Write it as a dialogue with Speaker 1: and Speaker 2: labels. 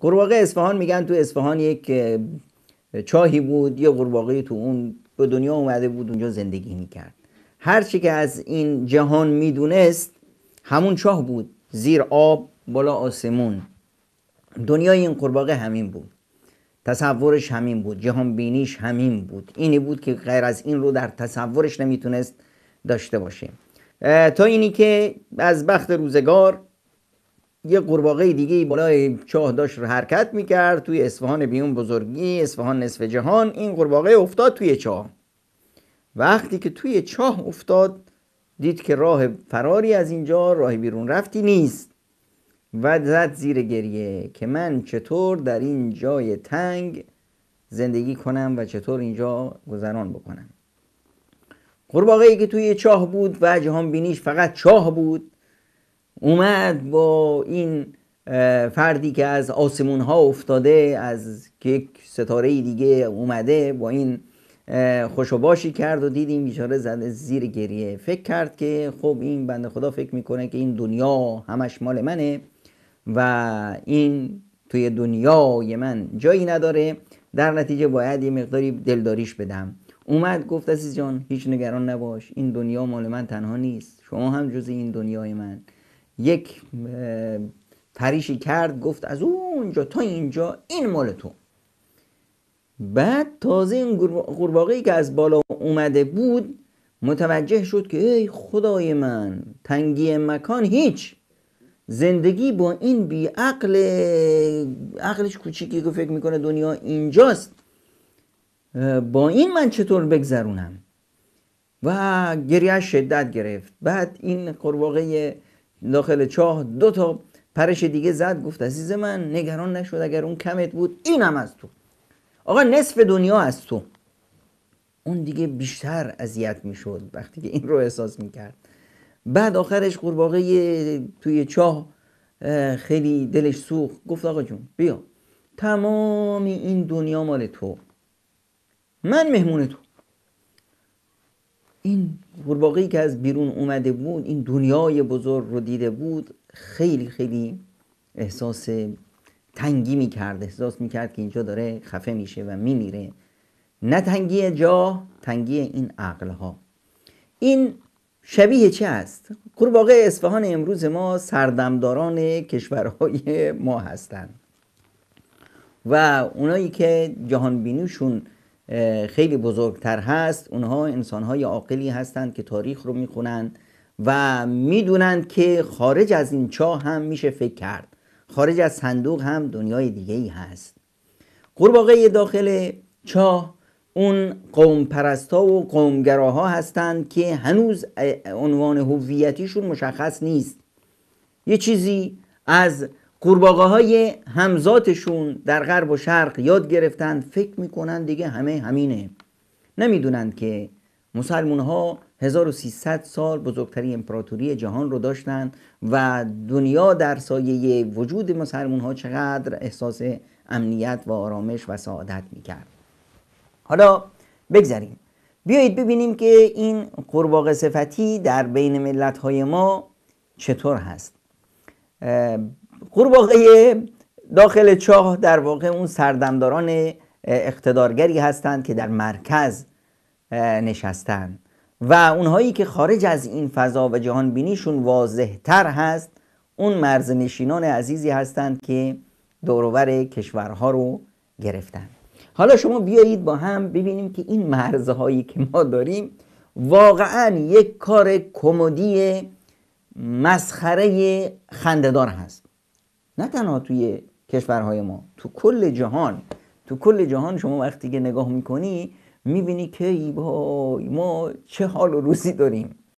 Speaker 1: قورباغه اصفهان میگن تو اصفهان یک چاهی بود یه قورباغه تو اون به دنیا اومده بود اونجا زندگی میکرد هر چی که از این جهان میدونست همون چاه بود زیر آب بالا آسمون دنیای این قورباغه همین بود تصورش همین بود جهان بینیش همین بود اینی بود که غیر از این رو در تصورش نمیتونست داشته باشه تا اینی که از بخت روزگار یه قورباغه دیگه بالای چاه داشت حرکت میکرد توی اصفهان بیون بزرگی اصفهان نصف جهان این قورباغه افتاد توی چاه وقتی که توی چاه افتاد دید که راه فراری از اینجا راه بیرون رفتی نیست و زد زیر گریه که من چطور در این جای تنگ زندگی کنم و چطور اینجا گذران بکنم قورباغه ای که توی چاه بود و جهان بینیش فقط چاه بود اومد با این فردی که از آسمون ها افتاده از یک ستاره دیگه اومده با این خوشباشی کرد و دیدیم بیچاره زده زیر گریه فکر کرد که خب این بنده خدا فکر میکنه که این دنیا همش مال منه و این توی دنیای من جایی نداره در نتیجه باید یه مقداری دلداریش بدم اومد گفت عزیز جان هیچ نگران نباش این دنیا مال من تنها نیست شما هم جز این دنیای من یک پریشی کرد گفت از اونجا تا اینجا این مال تو بعد تازه این قورباغه‌ای که از بالا اومده بود متوجه شد که ای خدای من تنگی مکان هیچ زندگی با این بی عقل عقلش کوچیکی که فکر میکنه دنیا اینجاست با این من چطور بگذرونم و گریه شدت گرفت بعد این قرباقه داخل چاه دو تا پرش دیگه زد گفت عزیز من نگران نشد اگر اون کمت بود اینم از تو آقا نصف دنیا از تو اون دیگه بیشتر اذیت میشد وقتی که این رو احساس میکرد بعد آخرش قورباغه توی چاه خیلی دلش سوخت گفت آقا جون بیا تمام این دنیا مال تو من مهمون تو این قورباغه‌ای که از بیرون اومده بود این دنیای بزرگ رو دیده بود خیلی خیلی احساس تنگی میکرد احساس میکرد که اینجا داره خفه میشه و میمیره نه تنگی جا تنگی این عقل ها این شبیه چه است؟ قورباغه اصفهان امروز ما سردمداران کشورهای ما هستند و اونایی که جهانبینیشون خیلی بزرگتر هست اونها انسانهای عاقلی هستند که تاریخ رو میخونند و میدونند که خارج از این چاه هم میشه فکر کرد خارج از صندوق هم دنیای دیگه ای هست قورباغه داخل چاه اون قوم پرستا و قومگراها هستند که هنوز عنوان هویتیشون مشخص نیست یه چیزی از قورباغه های همزاتشون در غرب و شرق یاد گرفتن فکر میکنن دیگه همه همینه نمیدونند که مسلمون ها 1300 سال بزرگترین امپراتوری جهان رو داشتن و دنیا در سایه وجود مسلمون ها چقدر احساس امنیت و آرامش و سعادت میکرد حالا بگذریم بیایید ببینیم که این قورباغه صفتی در بین ملت های ما چطور هست قورباغه داخل چاه در واقع اون سردمداران اقتدارگری هستند که در مرکز نشستن و اونهایی که خارج از این فضا و جهان بینیشون تر هست اون مرزنشینان عزیزی هستند که دورور کشورها رو گرفتن حالا شما بیایید با هم ببینیم که این مرزهایی که ما داریم واقعا یک کار کمدی مسخره خندهدار هست نه تنها توی کشورهای ما تو کل جهان تو کل جهان شما وقتی که نگاه میکنی میبینی که ای بای ما چه حال و روزی داریم